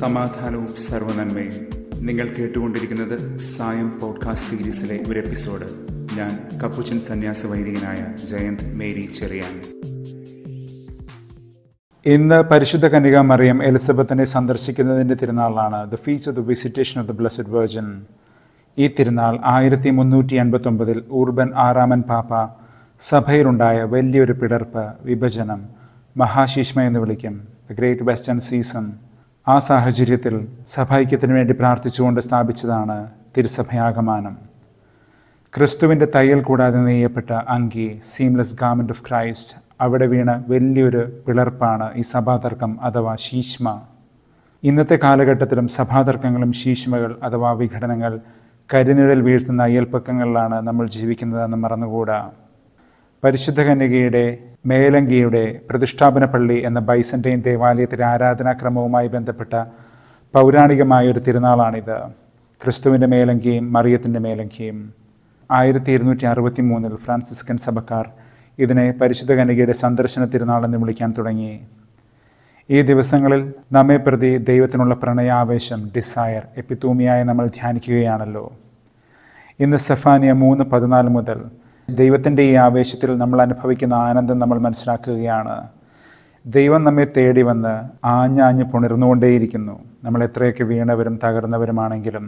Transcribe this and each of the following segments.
സമാധാനവും സർവനന്മയും നിങ്ങൾ കേട്ടുകൊണ്ടിരിക്കുന്നത് സായം പോഡ്കാസ്റ്റ് സീരീസിലെ ഒരു എപ്പിസോഡ് ഞാൻ കപ്പുച്ചൻ സന്യാസ വൈദികനായ ജയന്ത് മേരി ചെറിയാൻ ഇന്ന് പരിശുദ്ധ കന്യക മറിയം എലിസബത്തിനെ സന്ദർശിക്കുന്നതിൻ്റെ തിരുനാളാണ് the feast of the visitation of the blessed virgin ഈ തിരുനാൾ ആയിരത്തി മുന്നൂറ്റി ഒമ്പതിൽ ഊർബൻ ആറാമൻ പാപ്പ സഭയിലുണ്ടായ വലിയൊരു പിടർപ്പ് വിഭജനം മഹാശീഷ്മ എന്ന് വിളിക്കും ദ ഗ്രേറ്റ് വെസ്റ്റേൺ സീസൺ ആ സാഹചര്യത്തിൽ സഭൈക്യത്തിന് വേണ്ടി പ്രാർത്ഥിച്ചുകൊണ്ട് സ്ഥാപിച്ചതാണ് തിരുസഭയാഗമാനം ക്രിസ്തുവിൻ്റെ തയ്യൽ കൂടാതെ നെയ്യപ്പെട്ട അങ്കി സീംലെസ് ഗാർമെൻറ്റ് ഓഫ് ക്രൈസ്റ്റ് അവിടെ വീണ വലിയൊരു പിളർപ്പാണ് ഈ സഭാതർക്കം അഥവാ ശീഷ്മ ഇന്നത്തെ കാലഘട്ടത്തിലും സഭാതർക്കങ്ങളും ശീഷ്മകൾ അഥവാ വിഘടനങ്ങൾ കരിനിഴൽ വീഴ്ത്തുന്ന അയൽപ്പക്കങ്ങളിലാണ് നമ്മൾ ജീവിക്കുന്നതെന്ന് മറന്നുകൂടാ പരിശുദ്ധ കന്യകയുടെ മേലങ്കിയുടെ പ്രതിഷ്ഠാപന പള്ളി എന്ന ബൈസന്റൈൻ ദേവാലയത്തിലെ ആരാധനാക്രമവുമായി ബന്ധപ്പെട്ട പൗരാണികമായ ഒരു തിരുനാളാണിത് ക്രിസ്തുവിൻ്റെ മേലങ്കിയും മറിയത്തിൻ്റെ മേലങ്കിയും ആയിരത്തി ഇരുന്നൂറ്റി അറുപത്തി മൂന്നിൽ ഫ്രാൻസിസ്കൻ സഭക്കാർ ഇതിനെ പരിശുദ്ധ കനികയുടെ സന്ദർശന തിരുനാളെന്ന് വിളിക്കാൻ തുടങ്ങി ഈ ദിവസങ്ങളിൽ നമ്മെ പ്രതി ദൈവത്തിനുള്ള പ്രണയാവേശം ഡിസയർ എപ്പിത്തൂമിയായി നമ്മൾ ധ്യാനിക്കുകയാണല്ലോ ഇന്ന് സെഫാനിയ മൂന്ന് പതിനാല് മുതൽ ദൈവത്തിൻ്റെ ഈ ആവേശത്തിൽ നമ്മൾ അനുഭവിക്കുന്ന ആനന്ദം നമ്മൾ മനസ്സിലാക്കുകയാണ് ദൈവം നമ്മെ തേടി വന്ന് ആഞ്ഞാഞ്ഞ് പുണർന്നുകൊണ്ടേയിരിക്കുന്നു നമ്മൾ എത്രയൊക്കെ വീണവരും തകർന്നവരുമാണെങ്കിലും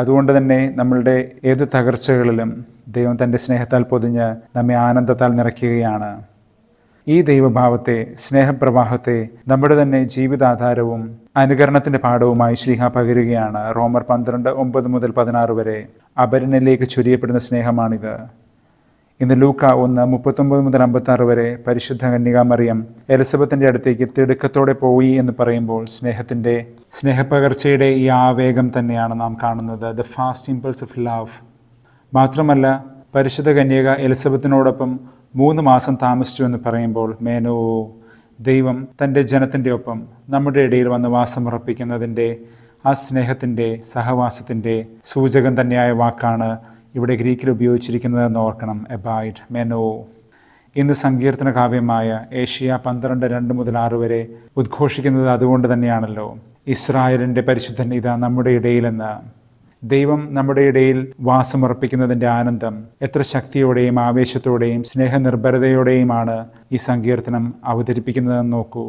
അതുകൊണ്ട് തന്നെ നമ്മളുടെ ഏത് തകർച്ചകളിലും ദൈവം തൻ്റെ സ്നേഹത്താൽ പൊതിഞ്ഞ് നമ്മെ ആനന്ദത്താൽ നിറയ്ക്കുകയാണ് ഈ ദൈവഭാവത്തെ സ്നേഹപ്രവാഹത്തെ നമ്മുടെ തന്നെ ജീവിതാധാരവും അനുകരണത്തിൻ്റെ പാഠവുമായി ശ്രീഹ പകരുകയാണ് റോമർ പന്ത്രണ്ട് ഒമ്പത് മുതൽ പതിനാറ് വരെ അപരനിലേക്ക് ചുരിയപ്പെടുന്ന സ്നേഹമാണിത് ഇന്ന് ലൂക്ക ഒന്ന് മുപ്പത്തൊമ്പത് മുതൽ ആറ് വരെ പരിശുദ്ധ കന്യകാമറിയം എലിസബത്തിൻ്റെ അടുത്തേക്ക് തിടുക്കത്തോടെ പോയി എന്ന് പറയുമ്പോൾ സ്നേഹത്തിൻ്റെ സ്നേഹപകർച്ചയുടെ ഈ ആവേഗം തന്നെയാണ് നാം കാണുന്നത് the fast impulse of love മാത്രമല്ല പരിശുദ്ധ കന്യക എലിസബത്തിനോടൊപ്പം മൂന്ന് മാസം താമസിച്ചു എന്ന് പറയുമ്പോൾ മേനോ ദൈവം തൻ്റെ ജനത്തിൻ്റെ ഒപ്പം നമ്മുടെ ഇടയിൽ വന്ന് ഉറപ്പിക്കുന്നതിൻ്റെ ആ സ്നേഹത്തിൻ്റെ സഹവാസത്തിൻ്റെ സൂചകം തന്നെയായ വാക്കാണ് ഇവിടെ ഗ്രീക്കിൽ ഉപയോഗിച്ചിരിക്കുന്നതെന്ന് ഓർക്കണം എബായിഡ് മെനോ ഇന്ന് സങ്കീർത്തന കാവ്യമായ ഏഷ്യ പന്ത്രണ്ട് രണ്ട് മുതൽ ആറ് വരെ ഉദ്ഘോഷിക്കുന്നത് അതുകൊണ്ട് തന്നെയാണല്ലോ ഇസ്രായേലിൻ്റെ പരിശുദ്ധൻ ഇതാ നമ്മുടെ ഇടയിലെന്ന് ദൈവം നമ്മുടെ ഇടയിൽ വാസമർപ്പിക്കുന്നതിൻ്റെ ആനന്ദം എത്ര ശക്തിയോടെയും ആവേശത്തോടെയും സ്നേഹനിർഭരതയോടെയുമാണ് ഈ സങ്കീർത്തനം അവതരിപ്പിക്കുന്നതെന്ന് നോക്കൂ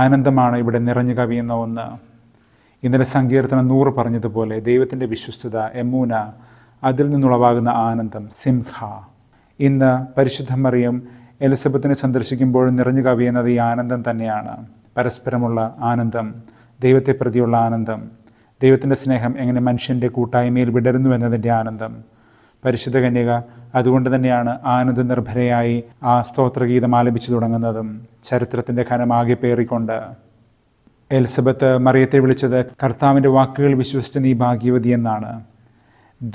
ആനന്ദമാണ് ഇവിടെ നിറഞ്ഞു കവിയുന്ന ഒന്ന് ഇന്നലെ സങ്കീർത്തനം നൂറ് പറഞ്ഞതുപോലെ ദൈവത്തിൻ്റെ വിശ്വസ്തത യമൂന അതിൽ നിന്നുളവാകുന്ന ആനന്ദം സിംഹ ഇന്ന് മറിയം എലിസബത്തിനെ സന്ദർശിക്കുമ്പോൾ നിറഞ്ഞു കവിയുന്നത് ഈ ആനന്ദം തന്നെയാണ് പരസ്പരമുള്ള ആനന്ദം ദൈവത്തെ പ്രതിയുള്ള ആനന്ദം ദൈവത്തിൻ്റെ സ്നേഹം എങ്ങനെ മനുഷ്യൻ്റെ കൂട്ടായ്മയിൽ വിടരുന്നു എന്നതിൻ്റെ ആനന്ദം പരിശുദ്ധ കന്യക അതുകൊണ്ട് തന്നെയാണ് ആനന്ദ നിർഭരയായി ആ സ്തോത്രഗീതം ആലപിച്ചു തുടങ്ങുന്നതും ചരിത്രത്തിൻ്റെ ഖനമാകെ പേറിക്കൊണ്ട് എലിസബത്ത് മറിയത്തെ വിളിച്ചത് കർത്താവിൻ്റെ വാക്കുകൾ വിശ്വസിച്ച നീ ഭാഗ്യവതി എന്നാണ്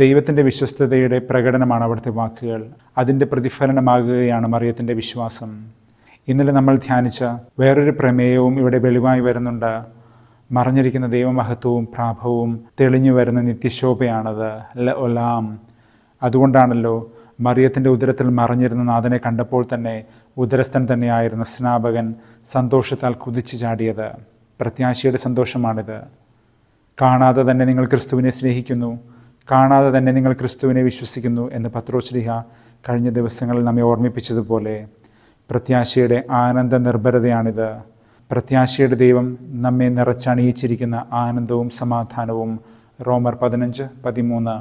ദൈവത്തിൻ്റെ വിശ്വസ്തതയുടെ പ്രകടനമാണ് അവിടുത്തെ വാക്കുകൾ അതിൻ്റെ പ്രതിഫലനമാകുകയാണ് മറിയത്തിൻ്റെ വിശ്വാസം ഇന്നലെ നമ്മൾ ധ്യാനിച്ച വേറൊരു പ്രമേയവും ഇവിടെ വെളിവായി വരുന്നുണ്ട് മറഞ്ഞിരിക്കുന്ന ദൈവമഹത്വവും പ്രാഭവും തെളിഞ്ഞു വരുന്ന നിത്യശോഭയാണത് ല ഒലാം അതുകൊണ്ടാണല്ലോ മറിയത്തിൻ്റെ ഉദരത്തിൽ മറിഞ്ഞിരുന്ന നാഥനെ കണ്ടപ്പോൾ തന്നെ ഉദരസ്ഥൻ തന്നെയായിരുന്ന സ്നാപകൻ സന്തോഷത്താൽ കുതിച്ചു ചാടിയത് പ്രത്യാശയുടെ സന്തോഷമാണിത് കാണാതെ തന്നെ നിങ്ങൾ ക്രിസ്തുവിനെ സ്നേഹിക്കുന്നു കാണാതെ തന്നെ നിങ്ങൾ ക്രിസ്തുവിനെ വിശ്വസിക്കുന്നു എന്ന് പത്രോശ്രീഹ കഴിഞ്ഞ ദിവസങ്ങളിൽ നമ്മെ ഓർമ്മിപ്പിച്ചതുപോലെ പ്രത്യാശയുടെ ആനന്ദ നിർഭരതയാണിത് പ്രത്യാശയുടെ ദൈവം നമ്മെ നിറച്ചണിയിച്ചിരിക്കുന്ന ആനന്ദവും സമാധാനവും റോമർ പതിനഞ്ച് പതിമൂന്ന്